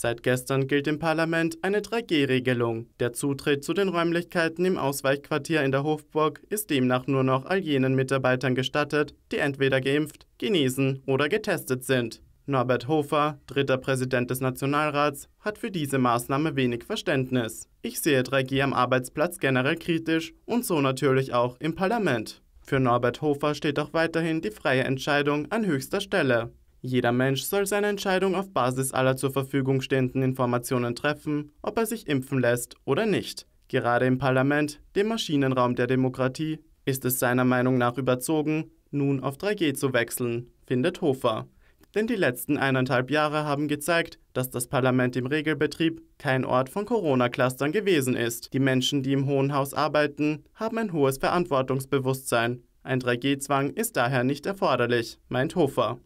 Seit gestern gilt im Parlament eine 3G-Regelung. Der Zutritt zu den Räumlichkeiten im Ausweichquartier in der Hofburg ist demnach nur noch all jenen Mitarbeitern gestattet, die entweder geimpft, genesen oder getestet sind. Norbert Hofer, dritter Präsident des Nationalrats, hat für diese Maßnahme wenig Verständnis. Ich sehe 3G am Arbeitsplatz generell kritisch und so natürlich auch im Parlament. Für Norbert Hofer steht auch weiterhin die freie Entscheidung an höchster Stelle. Jeder Mensch soll seine Entscheidung auf Basis aller zur Verfügung stehenden Informationen treffen, ob er sich impfen lässt oder nicht. Gerade im Parlament, dem Maschinenraum der Demokratie, ist es seiner Meinung nach überzogen, nun auf 3G zu wechseln, findet Hofer. Denn die letzten eineinhalb Jahre haben gezeigt, dass das Parlament im Regelbetrieb kein Ort von Corona-Clustern gewesen ist. Die Menschen, die im Hohen Haus arbeiten, haben ein hohes Verantwortungsbewusstsein. Ein 3G-Zwang ist daher nicht erforderlich, meint Hofer.